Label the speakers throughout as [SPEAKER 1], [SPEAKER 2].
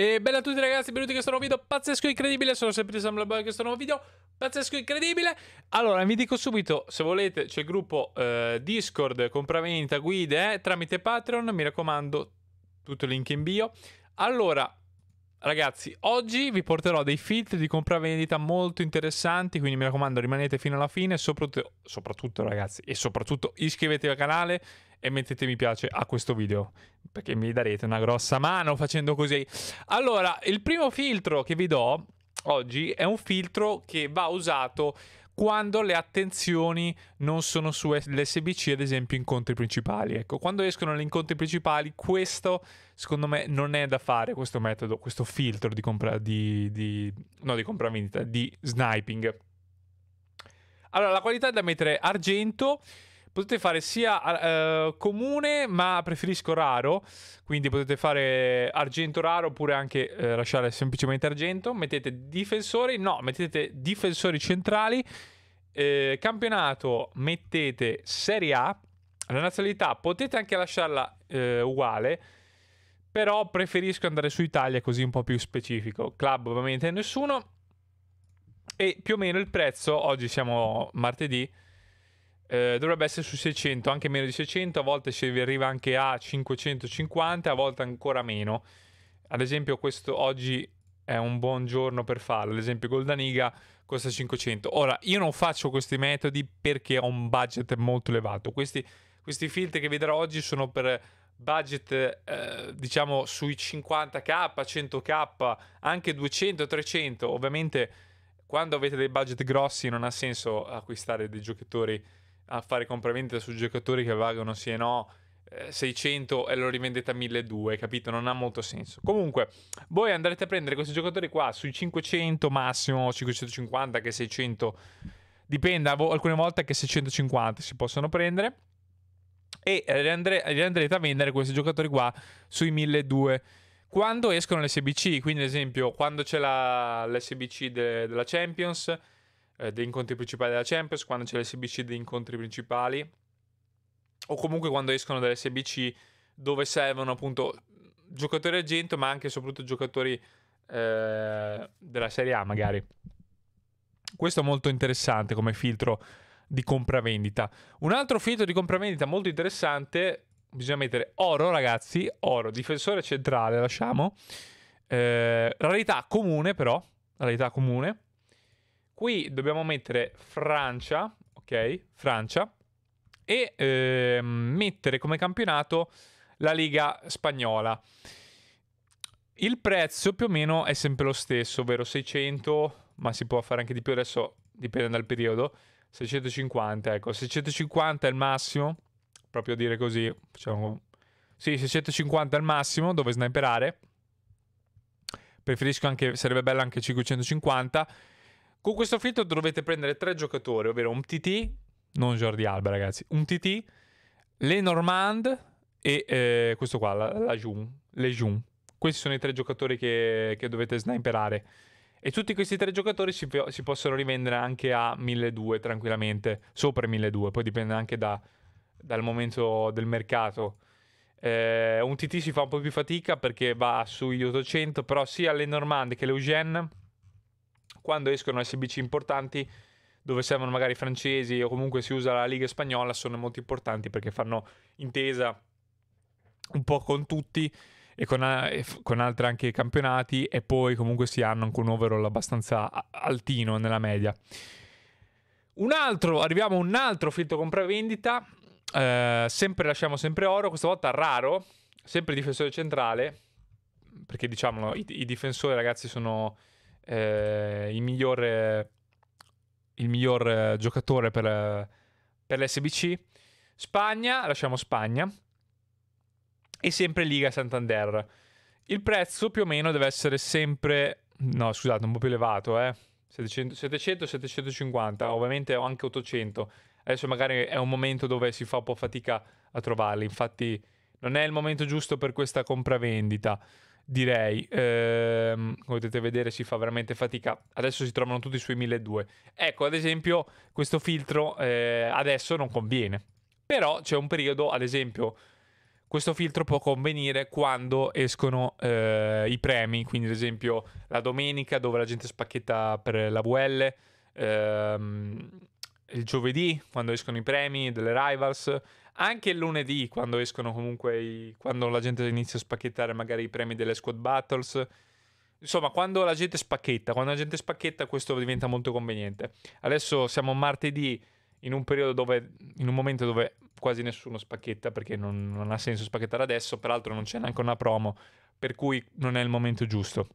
[SPEAKER 1] E bella a tutti ragazzi, benvenuti in questo nuovo video pazzesco incredibile, sono sempre di Sambleboy in questo nuovo video pazzesco incredibile. Allora, vi dico subito, se volete, c'è il gruppo eh, Discord, compravendita, guide, eh, tramite Patreon, mi raccomando, tutto il link in bio. Allora, ragazzi, oggi vi porterò dei filtri di compravendita molto interessanti, quindi mi raccomando rimanete fino alla fine, soprattutto, soprattutto ragazzi, e soprattutto iscrivetevi al canale, e mettete mi piace a questo video perché mi darete una grossa mano facendo così. Allora, il primo filtro che vi do oggi è un filtro che va usato quando le attenzioni non sono su LSBC, ad esempio incontri principali. Ecco, quando escono gli incontri principali, questo secondo me non è da fare, questo metodo, questo filtro di, compra, di, di, no, di compravendita, di sniping. Allora, la qualità è da mettere argento Potete fare sia uh, comune, ma preferisco raro, quindi potete fare argento raro oppure anche uh, lasciare semplicemente argento. Mettete difensori, no, mettete difensori centrali. Eh, campionato mettete Serie A. La nazionalità potete anche lasciarla eh, uguale, però preferisco andare su Italia così un po' più specifico. Club ovviamente nessuno. E più o meno il prezzo, oggi siamo martedì, eh, dovrebbe essere su 600, anche meno di 600, a volte si arriva anche a 550, a volte ancora meno. Ad esempio questo oggi è un buon giorno per farlo, ad esempio Goldaniga costa 500. Ora, io non faccio questi metodi perché ho un budget molto elevato. Questi, questi filtri che vedrò oggi sono per budget eh, diciamo sui 50k, 100k, anche 200, 300. Ovviamente quando avete dei budget grossi non ha senso acquistare dei giocatori a fare compravendita su giocatori che valgono sì e no 600 eh, e lo rivendete a 1200, capito? Non ha molto senso. Comunque, voi andrete a prendere questi giocatori qua sui 500 massimo, 550 che 600, dipende, alcune volte che 650 si possono prendere e eh, li, andre- li andrete a vendere questi giocatori qua sui 1200 quando escono le SBC, quindi ad esempio quando c'è la, l'SBC de- della Champions eh, degli incontri principali della Champions, quando c'è l'SBC degli incontri principali, o comunque quando escono dall'SBC dove servono appunto giocatori argento, ma anche e soprattutto giocatori eh, della Serie A magari. Questo è molto interessante come filtro di compravendita. Un altro filtro di compravendita molto interessante, bisogna mettere oro ragazzi, oro, difensore centrale lasciamo, eh, rarità comune però, rarità comune, Qui dobbiamo mettere Francia, ok? Francia. E eh, mettere come campionato la Liga Spagnola. Il prezzo più o meno è sempre lo stesso, ovvero 600, ma si può fare anche di più adesso, dipende dal periodo. 650, ecco, 650 è il massimo, proprio dire così, diciamo, sì, 650 è il massimo dove sniperare. Preferisco anche, sarebbe bello anche 550. Con questo filtro dovete prendere tre giocatori, ovvero un TT, non Jordi Alba ragazzi, un TT, Lenormand e eh, questo qua, la, la Jun, le Jun. Questi sono i tre giocatori che, che dovete sniperare. E tutti questi tre giocatori si, si possono rivendere anche a 1200 tranquillamente, sopra 1200, poi dipende anche da, dal momento del mercato. Eh, un TT si fa un po' più fatica perché va sugli 800, però sia le Normand che le Eugene quando escono SBC importanti, dove servono magari francesi o comunque si usa la Liga Spagnola, sono molto importanti perché fanno intesa un po' con tutti e con, con altri anche campionati e poi comunque si hanno anche un overall abbastanza altino nella media. Un altro, arriviamo a un altro filtro compravendita, eh, sempre lasciamo sempre oro, questa volta raro, sempre difensore centrale, perché diciamolo, i, i difensori ragazzi sono eh, il miglior, il miglior eh, giocatore per, per l'SBC. Spagna, lasciamo Spagna. E sempre Liga Santander. Il prezzo più o meno deve essere sempre... No, scusate, un po' più elevato, eh. 700-750, ovviamente ho anche 800. Adesso magari è un momento dove si fa un po' fatica a trovarli, infatti non è il momento giusto per questa compravendita direi, ehm, come potete vedere si fa veramente fatica, adesso si trovano tutti sui 1200, ecco ad esempio questo filtro eh, adesso non conviene, però c'è un periodo ad esempio questo filtro può convenire quando escono eh, i premi, quindi ad esempio la domenica dove la gente spacchetta per la VL, ehm, il giovedì quando escono i premi delle Rivals, anche il lunedì quando escono comunque i... quando la gente inizia a spacchettare magari i premi delle squad battles insomma quando la gente spacchetta quando la gente spacchetta questo diventa molto conveniente adesso siamo martedì in un periodo dove in un momento dove quasi nessuno spacchetta perché non, non ha senso spacchettare adesso peraltro non c'è neanche una promo per cui non è il momento giusto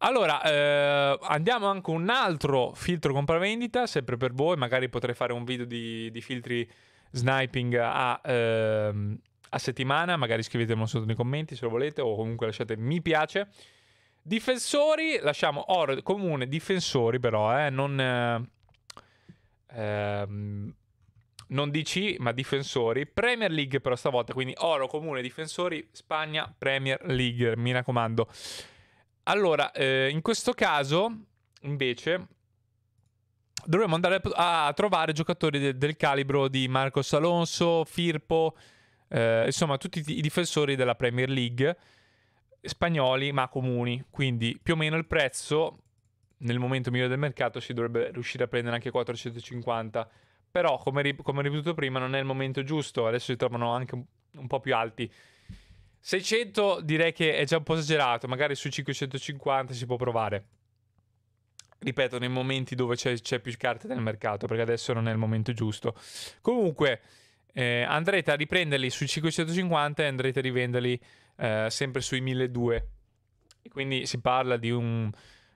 [SPEAKER 1] allora, eh, andiamo anche un altro filtro compravendita, sempre per voi, magari potrei fare un video di, di filtri sniping a, eh, a settimana, magari scrivetemelo sotto nei commenti se lo volete o comunque lasciate mi piace. Difensori, lasciamo oro comune, difensori però, eh, non... Eh, ehm, non DC ma difensori, Premier League però stavolta, quindi oro comune difensori, Spagna Premier League, mi raccomando. Allora, eh, in questo caso, invece, dovremmo andare a, trovare giocatori de del calibro di Marcos Alonso, Firpo, eh, insomma, tutti i difensori della Premier League spagnoli ma comuni. Quindi più o meno il prezzo nel momento migliore del mercato si dovrebbe riuscire a prendere anche 450. Però, come, ri- come ripetuto prima, non è il momento giusto. Adesso si trovano anche un po' più alti. 600 direi che è già un po' esagerato, magari sui 550 si può provare. Ripeto, nei momenti dove c'è, c'è più carte nel mercato, perché adesso non è il momento giusto. Comunque, eh, andrete a riprenderli sui 550 e andrete a rivenderli eh, sempre sui 1200. quindi si parla di un,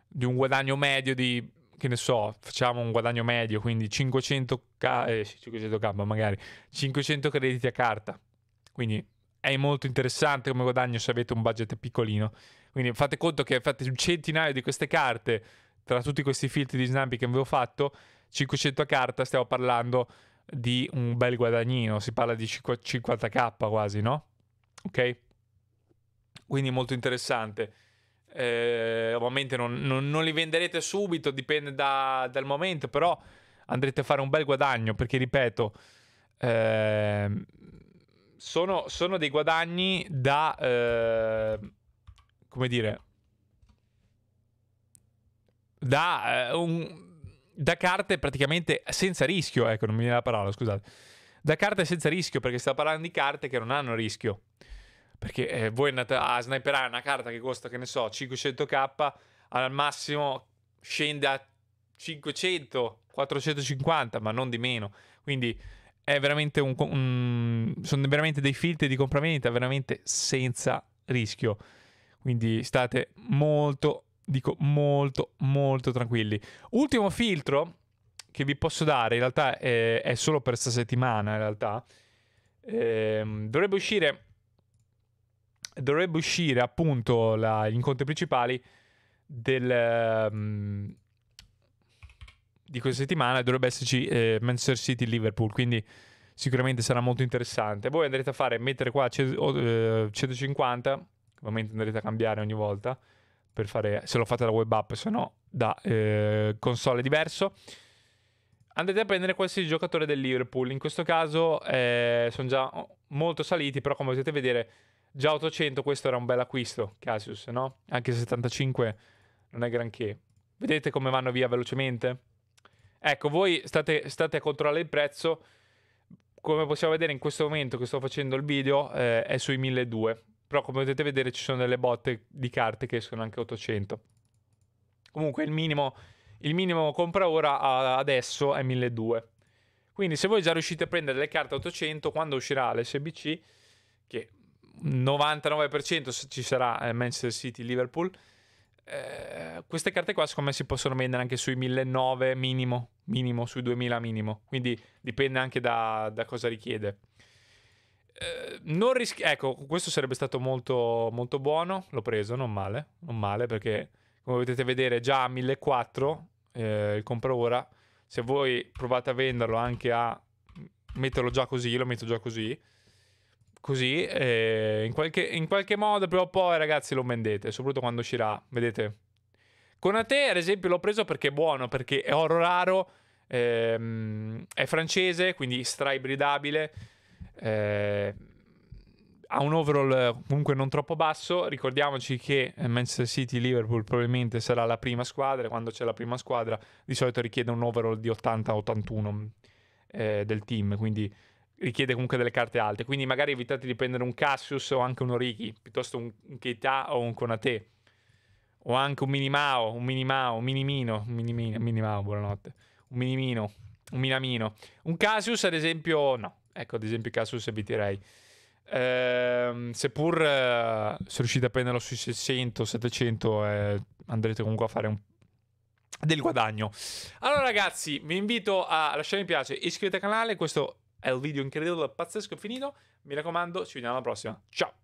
[SPEAKER 1] di un guadagno medio di che ne so, facciamo un guadagno medio, quindi 500k, eh, 500k magari, 500 crediti a carta. Quindi è molto interessante come guadagno se avete un budget piccolino. Quindi fate conto che fate un centinaio di queste carte tra tutti questi filtri di Snampi che vi ho fatto, 500 a carta, stiamo parlando di un bel guadagnino, si parla di 50k quasi, no? Ok? Quindi molto interessante. Eh, ovviamente non, non, non, li venderete subito, dipende da, dal momento, però andrete a fare un bel guadagno perché, ripeto, eh, sono, sono dei guadagni da... Eh, come dire... Da, eh, un, da carte praticamente senza rischio, ecco, non mi viene la parola, scusate. Da carte senza rischio, perché sta parlando di carte che non hanno rischio. Perché eh, voi andate a sniperare una carta che costa, che ne so, 500k, al massimo scende a 500, 450, ma non di meno. Quindi è veramente un, un, sono veramente dei filtri di compravendita veramente senza rischio. Quindi state molto, dico molto, molto tranquilli. Ultimo filtro che vi posso dare, in realtà è, è solo per questa settimana, in realtà. Ehm, dovrebbe uscire, dovrebbe uscire appunto la, gli incontri principali del... Um, di questa settimana dovrebbe esserci eh, Manchester City-Liverpool, quindi sicuramente sarà molto interessante. Voi andrete a fare, mettere qua 150, eh, ovviamente andrete a cambiare ogni volta, per fare, se lo fate da web app, se no da eh, console diverso. Andate a prendere qualsiasi giocatore del Liverpool, in questo caso eh, sono già molto saliti, però come potete vedere già 800 questo era un bel acquisto, Casius, no? Anche 75 non è granché. Vedete come vanno via velocemente? Ecco, voi state, state a controllare il prezzo. Come possiamo vedere in questo momento che sto facendo il video eh, è sui 1200. Però come potete vedere ci sono delle botte di carte che escono anche 800. Comunque il minimo, il minimo compra ora adesso è 1200. Quindi se voi già riuscite a prendere le carte 800 quando uscirà l'SBC, che 99% ci sarà eh, Manchester City-Liverpool, eh, queste carte qua secondo me si possono vendere anche sui 1900 minimo, minimo sui 2000 minimo, quindi dipende anche da, da cosa richiede. Eh, non ris- ecco, questo sarebbe stato molto, molto buono, l'ho preso, non male, non male perché come potete vedere già a 1400 eh, il compro ora, se voi provate a venderlo anche a metterlo già così, lo metto già così, Così, eh, in, qualche, in, qualche, modo, però poi ragazzi lo vendete, soprattutto quando uscirà, vedete. con Conate, ad esempio, l'ho preso perché è buono, perché è oro raro, ehm, è francese, quindi straibridabile, eh, ha un overall comunque non troppo basso. Ricordiamoci che eh, Manchester City Liverpool probabilmente sarà la prima squadra. Quando c'è la prima squadra, di solito richiede un overall di 80-81 eh, del team. Quindi richiede comunque delle carte alte, quindi magari evitate di prendere un Cassius o anche un Origi, piuttosto un Keita o un Konate, o anche un Minimao, un Minimao, un Minimino, un Minimino, Minimao, buonanotte, un Minimino, un Minamino. Un Cassius ad esempio, no, ecco ad esempio Cassius eviterei. Ehm, seppur eh, se riuscite a prenderlo sui 600-700 eh, andrete comunque a fare un, del guadagno. Allora ragazzi, vi invito a lasciare mi piace, iscrivetevi al canale, questo è il video incredibile, pazzesco, finito. Mi raccomando, ci vediamo alla prossima. Ciao!